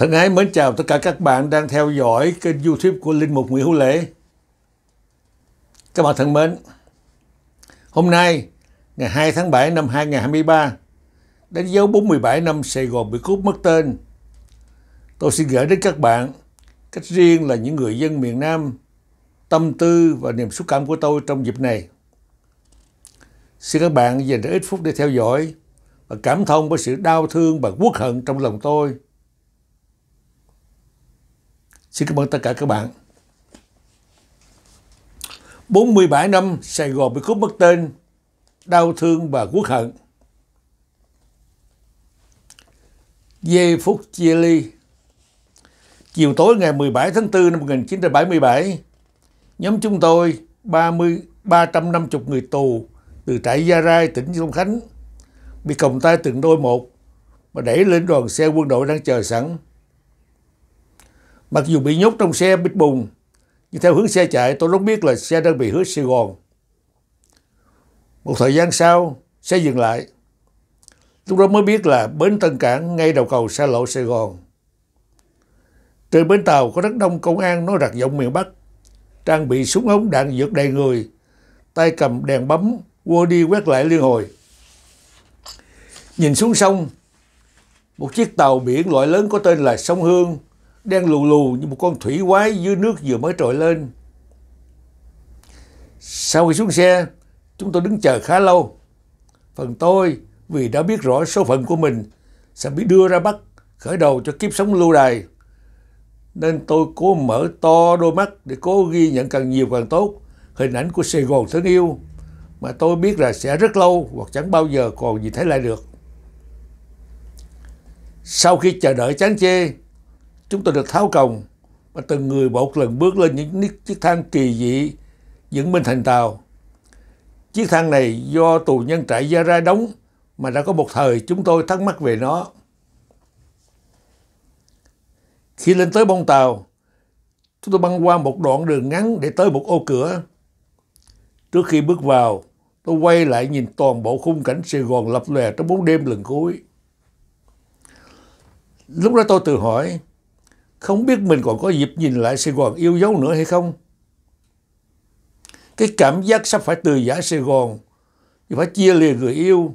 Thân ái mến chào tất cả các bạn đang theo dõi kênh youtube của Linh Mục Nguyễn Hữu Lễ. Các bạn thân mến, hôm nay ngày 2 tháng 7 năm 2023 đánh dấu 47 năm Sài Gòn bị cút mất tên. Tôi xin gửi đến các bạn, cách riêng là những người dân miền Nam, tâm tư và niềm xúc cảm của tôi trong dịp này. Xin các bạn dành ít phút để theo dõi và cảm thông với sự đau thương và quốc hận trong lòng tôi Xin cảm ơn tất cả các bạn. 47 năm Sài Gòn bị cướp mất tên, đau thương và quốc hận. Dê phút Chia Ly Chiều tối ngày 17 tháng 4 năm 1977, nhóm chúng tôi 30, 350 người tù từ trại Gia Rai, tỉnh Long Khánh bị còng tay từng đôi một mà đẩy lên đoàn xe quân đội đang chờ sẵn Mặc dù bị nhốt trong xe bít bùng, nhưng theo hướng xe chạy tôi lúc biết là xe đang bị hướng Sài Gòn. Một thời gian sau, xe dừng lại. Lúc đó mới biết là bến Tân Cảng ngay đầu cầu xa lộ Sài Gòn. Trên bến tàu có rất đông công an nói rạc giọng miền Bắc, trang bị súng ống đạn dược đầy người, tay cầm đèn bấm, quơ đi quét lại liên hồi. Nhìn xuống sông, một chiếc tàu biển loại lớn có tên là Sông Hương đang lù lù như một con thủy quái dưới nước vừa mới trồi lên. Sau khi xuống xe, chúng tôi đứng chờ khá lâu. Phần tôi, vì đã biết rõ số phận của mình, sẽ bị đưa ra bắt, khởi đầu cho kiếp sống lưu đày. Nên tôi cố mở to đôi mắt để cố ghi nhận càng nhiều càng tốt hình ảnh của Sài Gòn thân yêu mà tôi biết là sẽ rất lâu hoặc chẳng bao giờ còn gì thấy lại được. Sau khi chờ đợi chán chê, chúng tôi được tháo còng và từng người một lần bước lên những chiếc thang kỳ dị dựng bên thành tàu. Chiếc thang này do tù nhân trại Gia Ra đóng mà đã có một thời chúng tôi thắc mắc về nó. Khi lên tới bông tàu, chúng tôi băng qua một đoạn đường ngắn để tới một ô cửa. Trước khi bước vào, tôi quay lại nhìn toàn bộ khung cảnh Sài Gòn lập lòe trong bóng đêm lần cuối. Lúc đó tôi tự hỏi, không biết mình còn có dịp nhìn lại Sài Gòn yêu dấu nữa hay không? Cái cảm giác sắp phải từ giả Sài Gòn, phải chia lìa người yêu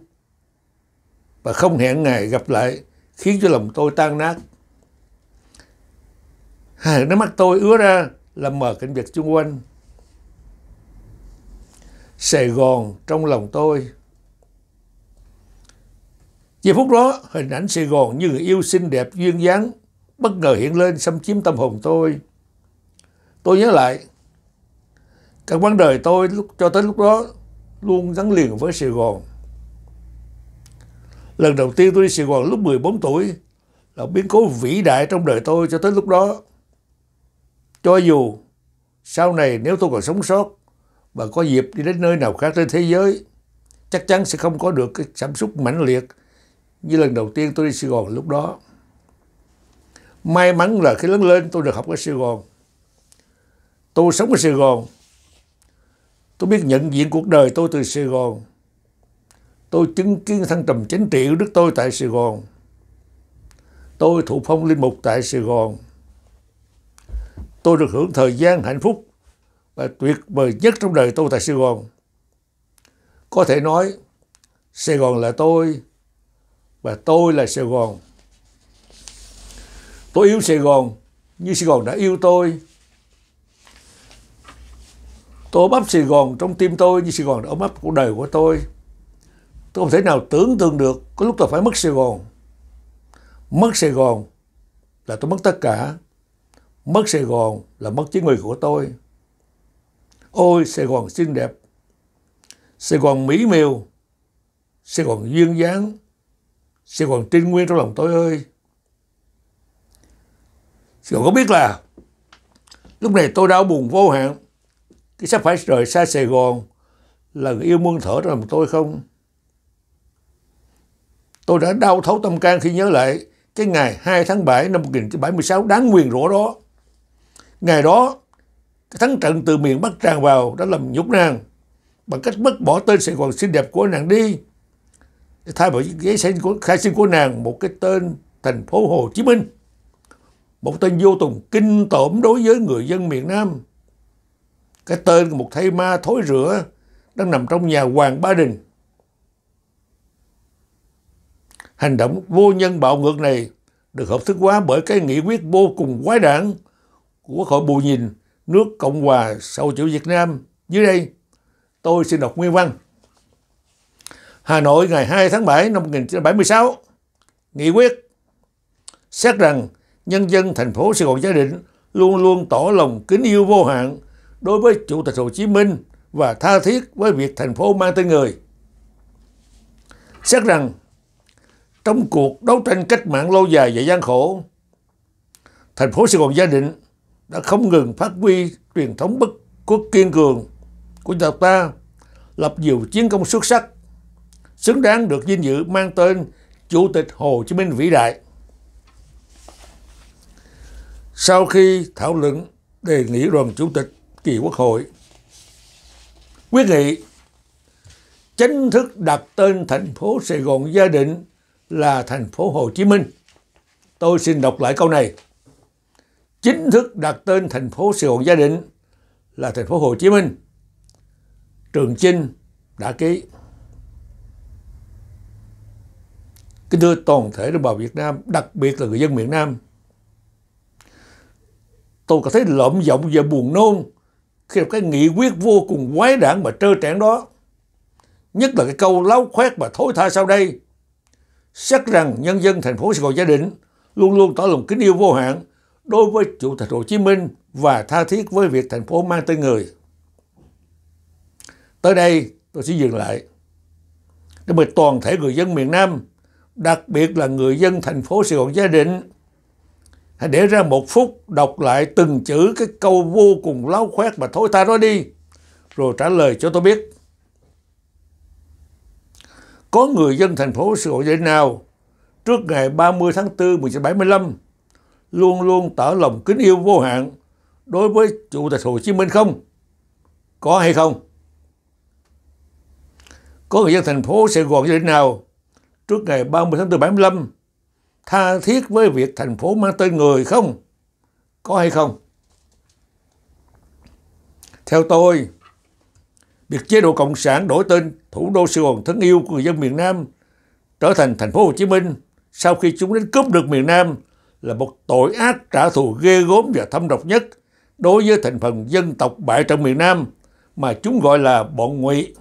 và không hẹn ngày gặp lại khiến cho lòng tôi tan nát. Hai nước mắt tôi ứa ra làm mờ cảnh vật xung quanh. Sài Gòn trong lòng tôi. Giây phút đó, hình ảnh Sài Gòn như người yêu xinh đẹp duyên dáng bất ngờ hiện lên xâm chiếm tâm hồn tôi. Tôi nhớ lại, cả quãng đời tôi lúc cho tới lúc đó luôn gắn liền với Sài Gòn. Lần đầu tiên tôi đi Sài Gòn lúc 14 tuổi là biến cố vĩ đại trong đời tôi cho tới lúc đó. Cho dù sau này nếu tôi còn sống sót và có dịp đi đến nơi nào khác trên thế giới, chắc chắn sẽ không có được cái cảm xúc mãnh liệt như lần đầu tiên tôi đi Sài Gòn lúc đó may mắn là khi lớn lên tôi được học ở Sài Gòn tôi sống ở Sài Gòn tôi biết nhận diện cuộc đời tôi từ Sài Gòn tôi chứng kiến thăng trầm chính trị của nước tôi tại Sài Gòn tôi thụ phong linh mục tại Sài Gòn tôi được hưởng thời gian hạnh phúc và tuyệt vời nhất trong đời tôi tại Sài Gòn có thể nói Sài Gòn là tôi và tôi là Sài Gòn Tôi yêu Sài Gòn như Sài Gòn đã yêu tôi. Tôi bắp Sài Gòn trong tim tôi như Sài Gòn đã ôm ấp cuộc đời của tôi. Tôi không thể nào tưởng tượng được có lúc tôi phải mất Sài Gòn. Mất Sài Gòn là tôi mất tất cả. Mất Sài Gòn là mất chính người của tôi. Ôi Sài Gòn xinh đẹp, Sài Gòn mỹ miều, Sài Gòn duyên dáng, Sài Gòn trinh nguyên trong lòng tôi ơi. Cậu có biết là lúc này tôi đau buồn vô hạn cái sắp phải rời xa Sài Gòn là người yêu muôn thở trong lòng tôi không? Tôi đã đau thấu tâm can khi nhớ lại cái ngày 2 tháng 7 năm 1976 đáng nguyền rủa đó. Ngày đó, cái thắng trận từ miền Bắc tràn vào đã làm nhục nàng bằng cách mất bỏ tên Sài Gòn xinh đẹp của nàng đi. thay vào giấy khai sinh của nàng một cái tên thành phố Hồ Chí Minh một tên vô tùng kinh tởm đối với người dân miền Nam. Cái tên của một thây ma thối rửa đang nằm trong nhà Hoàng Ba Đình. Hành động vô nhân bạo ngược này được hợp thức hóa bởi cái nghị quyết vô cùng quái đản của Quốc hội Bù Nhìn nước Cộng hòa sau chủ Việt Nam. Dưới đây, tôi xin đọc nguyên văn. Hà Nội ngày 2 tháng 7 năm 1976, nghị quyết xét rằng nhân dân thành phố Sài Gòn gia định luôn luôn tỏ lòng kính yêu vô hạn đối với Chủ tịch Hồ Chí Minh và tha thiết với việc thành phố mang tên người. Xét rằng, trong cuộc đấu tranh cách mạng lâu dài và gian khổ, thành phố Sài Gòn gia định đã không ngừng phát huy truyền thống bất quốc kiên cường của dân tộc ta, lập nhiều chiến công xuất sắc, xứng đáng được vinh dự mang tên Chủ tịch Hồ Chí Minh vĩ đại. Sau khi thảo luận đề nghị đoàn chủ tịch kỳ quốc hội quyết nghị chính thức đặt tên thành phố Sài Gòn gia định là thành phố Hồ Chí Minh. Tôi xin đọc lại câu này. Chính thức đặt tên thành phố Sài Gòn gia định là thành phố Hồ Chí Minh. Trường Chinh đã ký. Kính thưa toàn thể đồng bào Việt Nam, đặc biệt là người dân miền Nam, Tôi cảm thấy lợm giọng và buồn nôn khi một cái nghị quyết vô cùng quái đản và trơ trẽn đó. Nhất là cái câu láo khoét và thối tha sau đây. xác rằng nhân dân thành phố Sài Gòn Gia Định luôn luôn tỏ lòng kính yêu vô hạn đối với Chủ tịch Hồ Chí Minh và tha thiết với việc thành phố mang tên người. Tới đây tôi sẽ dừng lại. Để mời toàn thể người dân miền Nam, đặc biệt là người dân thành phố Sài Gòn Gia Định, Hãy để ra một phút đọc lại từng chữ cái câu vô cùng láo khoét mà thôi ta nói đi, rồi trả lời cho tôi biết. Có người dân thành phố sự hội dậy nào trước ngày 30 tháng 4 1975 luôn luôn tỏ lòng kính yêu vô hạn đối với Chủ tịch Hồ Chí Minh không? Có hay không? Có người dân thành phố Sài Gòn như thế nào trước ngày 30 tháng 4 75 tha thiết với việc thành phố mang tên người không? Có hay không? Theo tôi, việc chế độ Cộng sản đổi tên thủ đô Sài Gòn thân yêu của người dân miền Nam trở thành thành phố Hồ Chí Minh sau khi chúng đến cướp được miền Nam là một tội ác trả thù ghê gớm và thâm độc nhất đối với thành phần dân tộc bại trong miền Nam mà chúng gọi là bọn ngụy.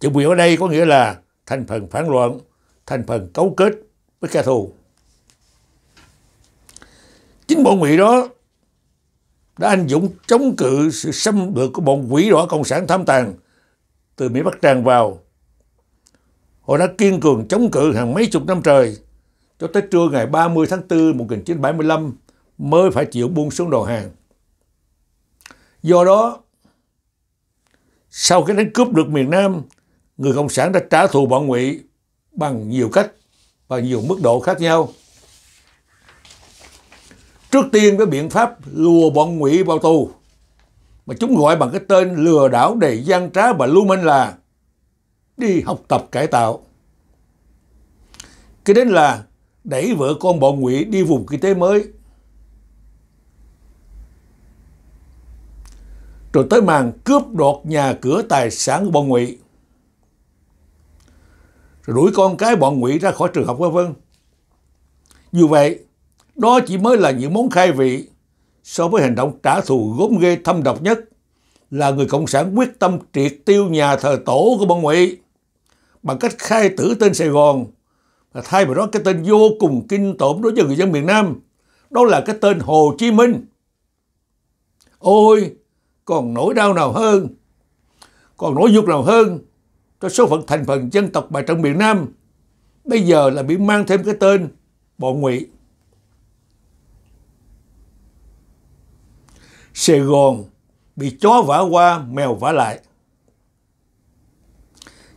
Chữ ngụy ở đây có nghĩa là thành phần phản loạn thành phần cấu kết với kẻ thù. Chính bọn Mỹ đó đã anh dũng chống cự sự xâm lược của bọn quỷ đỏ cộng sản tham tàn từ Mỹ Bắc tràn vào. Họ đã kiên cường chống cự hàng mấy chục năm trời cho tới trưa ngày 30 tháng 4 1975 mới phải chịu buông xuống đầu hàng. Do đó, sau cái đánh cướp được miền Nam, người Cộng sản đã trả thù bọn Ngụy bằng nhiều cách và nhiều mức độ khác nhau. Trước tiên với biện pháp lùa bọn ngụy vào tù mà chúng gọi bằng cái tên lừa đảo đầy gian trá và lưu manh là đi học tập cải tạo. Cái đến là đẩy vợ con bọn ngụy đi vùng kinh tế mới. Rồi tới màn cướp đoạt nhà cửa tài sản của bọn ngụy rồi đuổi con cái bọn ngụy ra khỏi trường học vân vân. Dù vậy, đó chỉ mới là những món khai vị so với hành động trả thù gốm ghê thâm độc nhất là người Cộng sản quyết tâm triệt tiêu nhà thờ tổ của bọn ngụy bằng cách khai tử tên Sài Gòn và thay vào đó cái tên vô cùng kinh tởm đối với người dân miền Nam đó là cái tên Hồ Chí Minh. Ôi, còn nỗi đau nào hơn, còn nỗi dục nào hơn cho số phận thành phần dân tộc bài trong miền Nam. Bây giờ là bị mang thêm cái tên bọn ngụy. Sài Gòn bị chó vả qua, mèo vả lại.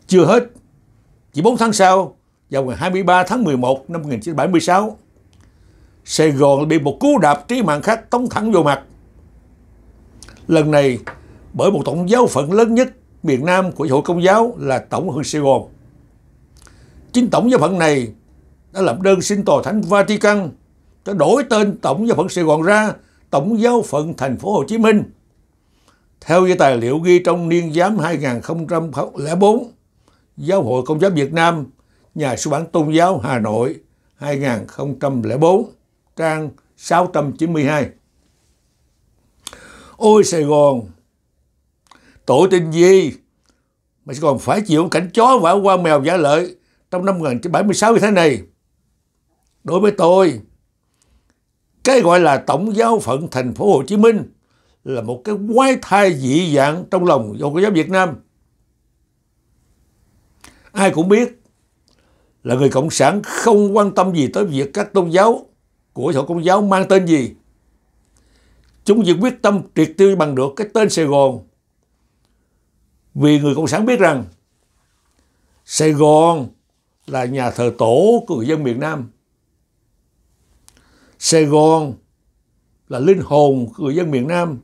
Chưa hết, chỉ 4 tháng sau, vào ngày 23 tháng 11 năm 1976, Sài Gòn bị một cú đạp trí mạng khác tống thẳng vô mặt. Lần này, bởi một tổng giáo phận lớn nhất miền Nam của Hội Công giáo là Tổng hội Sài Gòn. Chính Tổng giáo phận này đã lập đơn xin tòa thánh Vatican đã đổi tên Tổng giáo phận Sài Gòn ra Tổng giáo phận thành phố Hồ Chí Minh. Theo như tài liệu ghi trong niên giám 2004, Giáo hội Công giáo Việt Nam, nhà xuất bản Tôn giáo Hà Nội 2004, trang 692. Ôi Sài Gòn, tội tình gì mà còn phải chịu cảnh chó vả qua mèo giả lợi trong năm 1976 như thế này. Đối với tôi, cái gọi là tổng giáo phận thành phố Hồ Chí Minh là một cái quái thai dị dạng trong lòng Hồ giáo Việt Nam. Ai cũng biết là người Cộng sản không quan tâm gì tới việc các tôn giáo của Hội Công giáo mang tên gì. Chúng chỉ quyết tâm triệt tiêu bằng được cái tên Sài Gòn vì người Cộng sản biết rằng Sài Gòn là nhà thờ tổ của người dân miền Nam. Sài Gòn là linh hồn của người dân miền Nam.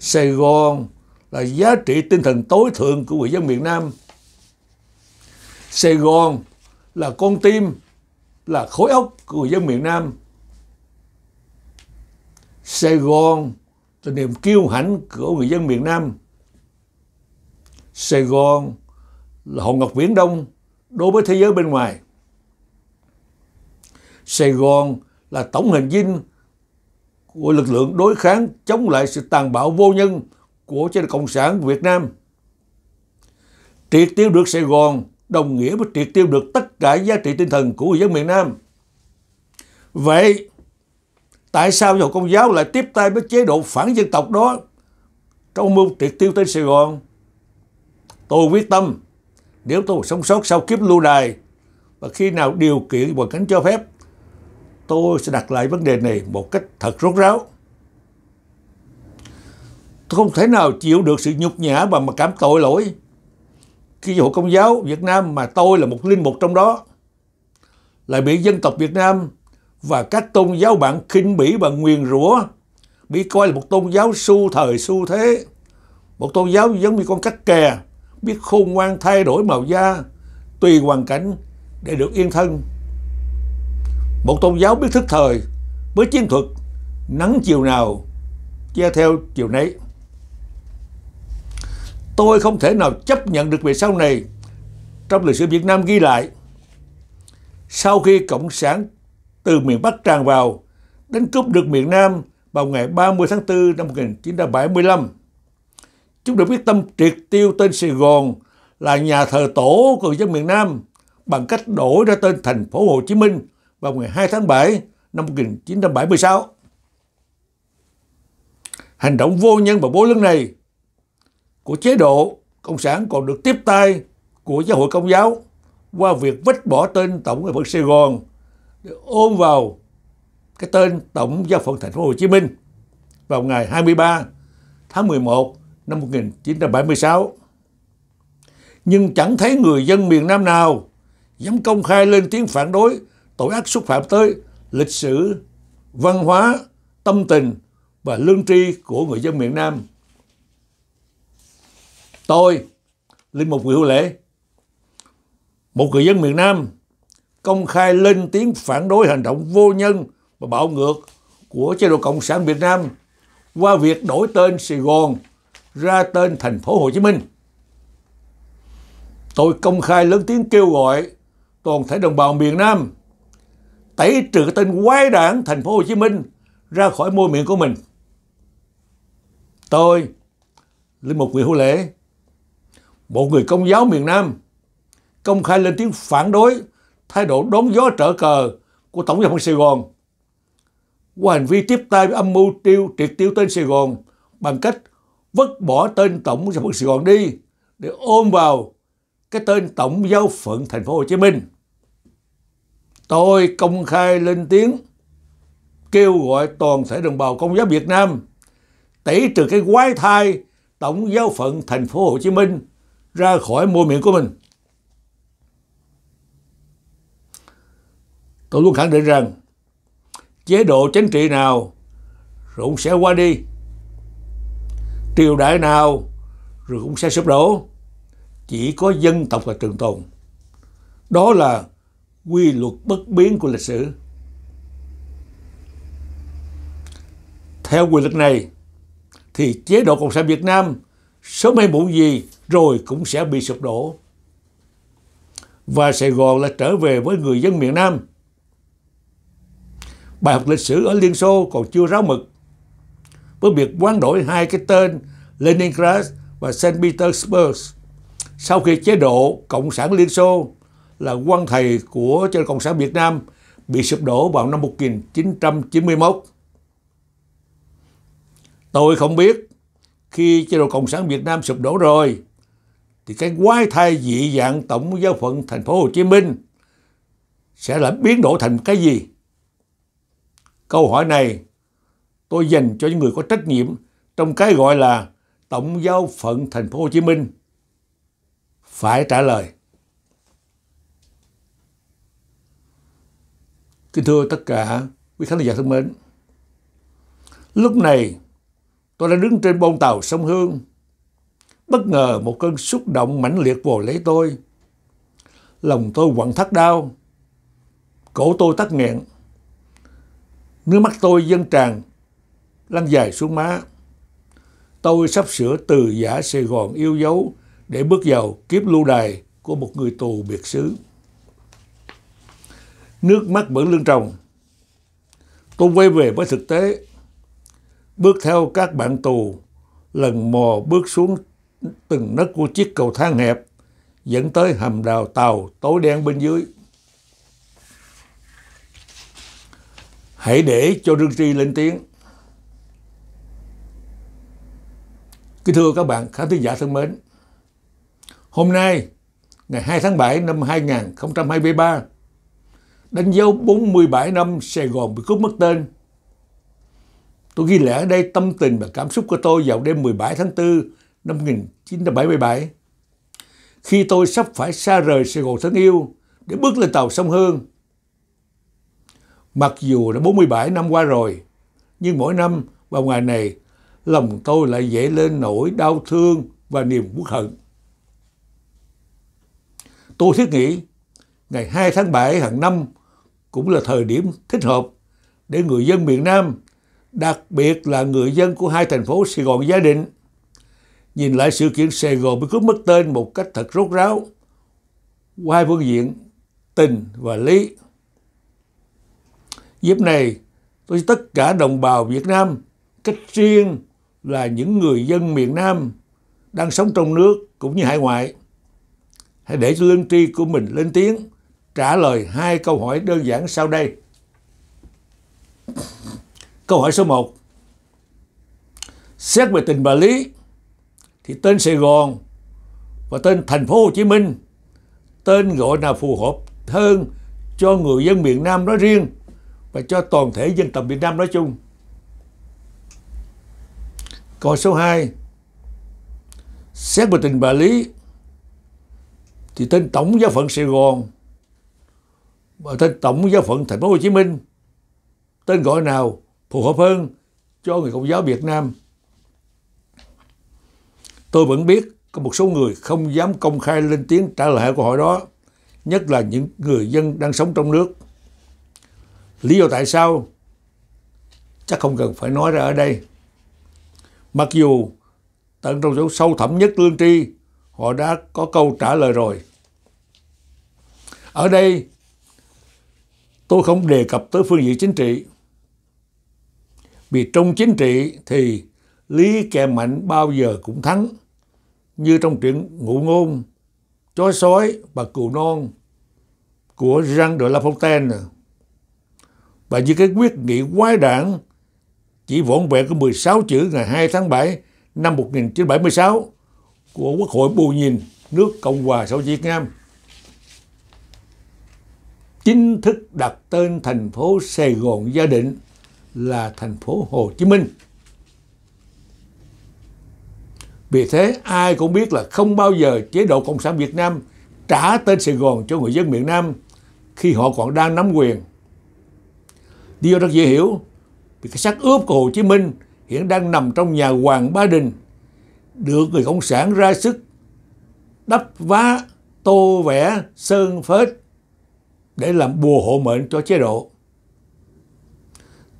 Sài Gòn là giá trị tinh thần tối thượng của người dân miền Nam. Sài Gòn là con tim, là khối óc của người dân miền Nam. Sài Gòn là niềm kiêu hãnh của người dân miền Nam. Sài Gòn là ngọc viễn đông đối với thế giới bên ngoài. Sài Gòn là tổng hình dinh của lực lượng đối kháng chống lại sự tàn bạo vô nhân của chế độ Cộng sản Việt Nam. Triệt tiêu được Sài Gòn đồng nghĩa với triệt tiêu được tất cả giá trị tinh thần của người dân miền Nam. Vậy, tại sao dòng công giáo lại tiếp tay với chế độ phản dân tộc đó trong mưu triệt tiêu tên Sài Gòn? Tôi quyết tâm, nếu tôi sống sót sau kiếp lưu đài và khi nào điều kiện hoàn cảnh cho phép, tôi sẽ đặt lại vấn đề này một cách thật rốt ráo. Tôi không thể nào chịu được sự nhục nhã và mà cảm tội lỗi khi hội công giáo Việt Nam mà tôi là một linh mục trong đó lại bị dân tộc Việt Nam và các tôn giáo bạn khinh bỉ và nguyền rủa bị coi là một tôn giáo su thời su thế một tôn giáo giống như con cắt kè biết khôn ngoan thay đổi màu da tùy hoàn cảnh để được yên thân. Một tôn giáo biết thức thời với chiến thuật nắng chiều nào che theo chiều nấy. Tôi không thể nào chấp nhận được về sau này trong lịch sử Việt Nam ghi lại. Sau khi Cộng sản từ miền Bắc tràn vào, đánh cướp được miền Nam vào ngày 30 tháng 4 năm 1975, Chúng đã quyết tâm triệt tiêu tên Sài Gòn là nhà thờ tổ của người dân miền Nam bằng cách đổi ra tên thành phố Hồ Chí Minh vào ngày 2 tháng 7 năm 1976. Hành động vô nhân và bố lưng này của chế độ Cộng sản còn được tiếp tay của giáo hội Công giáo qua việc vứt bỏ tên Tổng giáo phận Sài Gòn để ôm vào cái tên Tổng giáo phận Thành phố Hồ Chí Minh vào ngày 23 tháng 11 năm 1976. Nhưng chẳng thấy người dân miền Nam nào dám công khai lên tiếng phản đối tội ác xúc phạm tới lịch sử, văn hóa, tâm tình và lương tri của người dân miền Nam. Tôi, Linh Mục Nguyễn Hữu Lễ, một người dân miền Nam công khai lên tiếng phản đối hành động vô nhân và bạo ngược của chế độ Cộng sản Việt Nam qua việc đổi tên Sài Gòn ra tên thành phố Hồ Chí Minh. Tôi công khai lớn tiếng kêu gọi toàn thể đồng bào miền Nam tẩy trừ cái tên quái đảng thành phố Hồ Chí Minh ra khỏi môi miệng của mình. Tôi, Linh Mục Nguyễn Hữu Lễ, một người công giáo miền Nam, công khai lên tiếng phản đối thái độ đón gió trở cờ của Tổng giám mục Sài Gòn qua hành vi tiếp tay với âm mưu tiêu triệt tiêu tên Sài Gòn bằng cách vứt bỏ tên tổng của phận Sài Gòn đi để ôm vào cái tên tổng giáo phận thành phố Hồ Chí Minh. Tôi công khai lên tiếng kêu gọi toàn thể đồng bào công giáo Việt Nam tẩy trừ cái quái thai tổng giáo phận thành phố Hồ Chí Minh ra khỏi môi miệng của mình. Tôi luôn khẳng định rằng chế độ chính trị nào rồi cũng sẽ qua đi triều đại nào rồi cũng sẽ sụp đổ chỉ có dân tộc là trường tồn đó là quy luật bất biến của lịch sử theo quy luật này thì chế độ cộng sản Việt Nam sớm hay muộn gì rồi cũng sẽ bị sụp đổ và Sài Gòn là trở về với người dân miền Nam bài học lịch sử ở Liên Xô còn chưa ráo mực với việc quán đổi hai cái tên Leningrad và Saint Petersburg. Sau khi chế độ Cộng sản Liên Xô là quan thầy của chế độ Cộng sản Việt Nam bị sụp đổ vào năm 1991. Tôi không biết khi chế độ Cộng sản Việt Nam sụp đổ rồi thì cái quái thai dị dạng tổng giáo phận thành phố Hồ Chí Minh sẽ là biến đổi thành cái gì? Câu hỏi này tôi dành cho những người có trách nhiệm trong cái gọi là Tổng giáo phận thành phố Hồ Chí Minh phải trả lời. Kính thưa tất cả quý khán giả thân mến, lúc này tôi đang đứng trên bông tàu sông Hương. Bất ngờ một cơn xúc động mãnh liệt vồ lấy tôi. Lòng tôi quặn thắt đau, cổ tôi tắt nghẹn. Nước mắt tôi dâng tràn, lăn dài xuống má tôi sắp sửa từ giả Sài Gòn yêu dấu để bước vào kiếp lưu đài của một người tù biệt xứ. Nước mắt bẩn lưng tròng, tôi quay về với thực tế, bước theo các bạn tù, lần mò bước xuống từng nấc của chiếc cầu thang hẹp, dẫn tới hầm đào tàu tối đen bên dưới. Hãy để cho Rương Tri lên tiếng. Kính thưa các bạn khán thính giả thân mến, hôm nay ngày 2 tháng 7 năm 2023 đánh dấu 47 năm Sài Gòn bị cướp mất tên. Tôi ghi lẽ ở đây tâm tình và cảm xúc của tôi vào đêm 17 tháng 4 năm 1977 khi tôi sắp phải xa rời Sài Gòn thân yêu để bước lên tàu sông Hương. Mặc dù đã 47 năm qua rồi, nhưng mỗi năm vào ngày này lòng tôi lại dễ lên nỗi đau thương và niềm uất hận. Tôi thiết nghĩ ngày 2 tháng 7 hàng năm cũng là thời điểm thích hợp để người dân miền Nam, đặc biệt là người dân của hai thành phố Sài Gòn Gia Định, nhìn lại sự kiện Sài Gòn bị cướp mất tên một cách thật rốt ráo, qua hai phương diện tình và lý. Dịp này, tôi tất cả đồng bào Việt Nam cách riêng là những người dân miền Nam đang sống trong nước cũng như hải ngoại. Hãy để lương tri của mình lên tiếng trả lời hai câu hỏi đơn giản sau đây. Câu hỏi số 1. Xét về tình và Lý thì tên Sài Gòn và tên thành phố Hồ Chí Minh tên gọi nào phù hợp hơn cho người dân miền Nam nói riêng và cho toàn thể dân tộc Việt Nam nói chung. Câu số 2 Xét về tình bà Lý Thì tên tổng giáo phận Sài Gòn Và tên tổng giáo phận thành phố Hồ Chí Minh Tên gọi nào phù hợp hơn cho người Công giáo Việt Nam Tôi vẫn biết có một số người không dám công khai lên tiếng trả lời câu hỏi đó Nhất là những người dân đang sống trong nước Lý do tại sao chắc không cần phải nói ra ở đây Mặc dù tận trong chỗ sâu thẳm nhất lương tri, họ đã có câu trả lời rồi. Ở đây, tôi không đề cập tới phương diện chính trị. Vì trong chính trị thì lý kẻ mạnh bao giờ cũng thắng. Như trong chuyện Ngụ Ngôn, Chó Sói và Cừu Non của Jean de La Fontaine. Và như cái quyết nghị quái đảng chỉ vỏn vẹn có 16 chữ ngày 2 tháng 7 năm 1976 của Quốc hội Bù Nhìn, nước Cộng hòa xã hội Việt Nam. Chính thức đặt tên thành phố Sài Gòn Gia Định là thành phố Hồ Chí Minh. Vì thế ai cũng biết là không bao giờ chế độ Cộng sản Việt Nam trả tên Sài Gòn cho người dân miền Nam khi họ còn đang nắm quyền. Điều rất dễ hiểu, vì cái xác ướp của Hồ Chí Minh hiện đang nằm trong nhà Hoàng Ba Đình, được người Cộng sản ra sức đắp vá, tô vẽ, sơn phết để làm bùa hộ mệnh cho chế độ.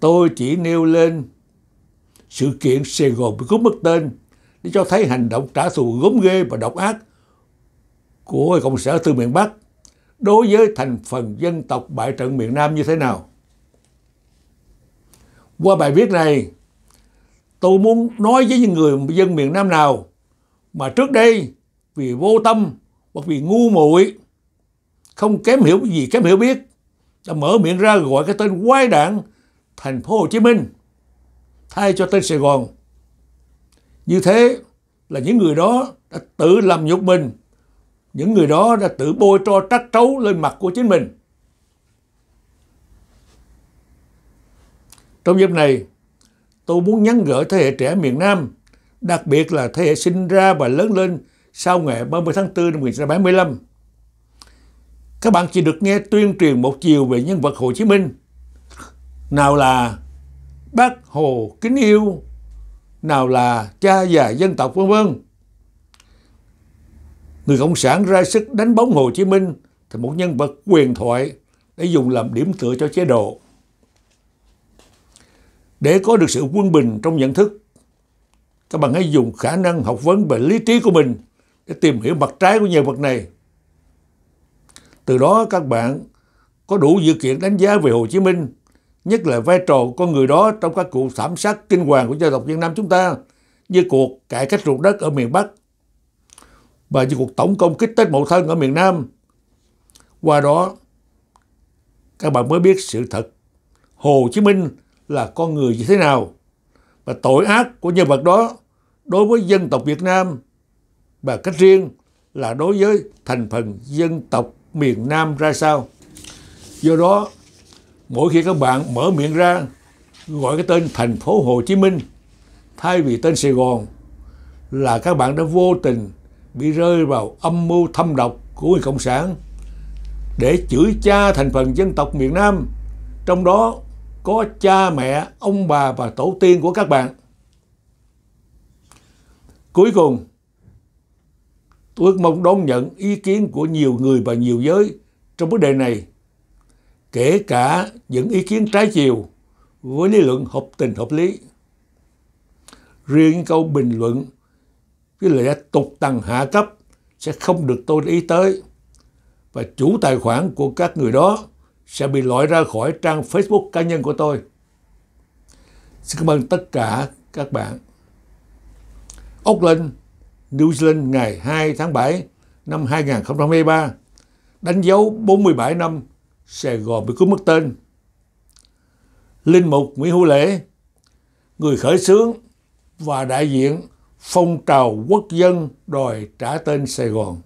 Tôi chỉ nêu lên sự kiện Sài Gòn bị cướp mất tên để cho thấy hành động trả thù gốm ghê và độc ác của Cộng sản từ miền Bắc đối với thành phần dân tộc bại trận miền Nam như thế nào. Qua bài viết này, tôi muốn nói với những người dân miền Nam nào mà trước đây vì vô tâm hoặc vì ngu muội không kém hiểu gì kém hiểu biết đã mở miệng ra gọi cái tên quái đảng thành phố Hồ Chí Minh thay cho tên Sài Gòn. Như thế là những người đó đã tự làm nhục mình, những người đó đã tự bôi tro trách trấu lên mặt của chính mình. Trong dịp này, tôi muốn nhắn gửi thế hệ trẻ miền Nam, đặc biệt là thế hệ sinh ra và lớn lên sau ngày 30 tháng 4 năm 1975. Các bạn chỉ được nghe tuyên truyền một chiều về nhân vật Hồ Chí Minh. Nào là Bác Hồ kính yêu, nào là cha già dân tộc vân vân. Người Cộng sản ra sức đánh bóng Hồ Chí Minh thành một nhân vật quyền thoại để dùng làm điểm tựa cho chế độ. Để có được sự quân bình trong nhận thức, các bạn hãy dùng khả năng học vấn về lý trí của mình để tìm hiểu mặt trái của nhân vật này. Từ đó các bạn có đủ dự kiện đánh giá về Hồ Chí Minh, nhất là vai trò của con người đó trong các cuộc thảm sát kinh hoàng của gia tộc Việt Nam chúng ta như cuộc cải cách ruộng đất ở miền Bắc và như cuộc tổng công kích Tết Mậu Thân ở miền Nam. Qua đó, các bạn mới biết sự thật Hồ Chí Minh là con người như thế nào và tội ác của nhân vật đó đối với dân tộc Việt Nam và cách riêng là đối với thành phần dân tộc miền Nam ra sao. Do đó, mỗi khi các bạn mở miệng ra gọi cái tên thành phố Hồ Chí Minh thay vì tên Sài Gòn là các bạn đã vô tình bị rơi vào âm mưu thâm độc của người Cộng sản để chửi cha thành phần dân tộc miền Nam trong đó có cha mẹ, ông bà và tổ tiên của các bạn. Cuối cùng, tôi ước mong đón nhận ý kiến của nhiều người và nhiều giới trong vấn đề này, kể cả những ý kiến trái chiều với lý luận hợp tình hợp lý. Riêng câu bình luận với lẽ tục tầng hạ cấp sẽ không được tôi ý tới và chủ tài khoản của các người đó sẽ bị loại ra khỏi trang Facebook cá nhân của tôi. Xin cảm ơn tất cả các bạn. Auckland, New Zealand ngày 2 tháng 7 năm 2023 đánh dấu 47 năm Sài Gòn bị cướp mất tên. Linh Mục Nguyễn Hữu Lễ, người khởi xướng và đại diện phong trào quốc dân đòi trả tên Sài Gòn.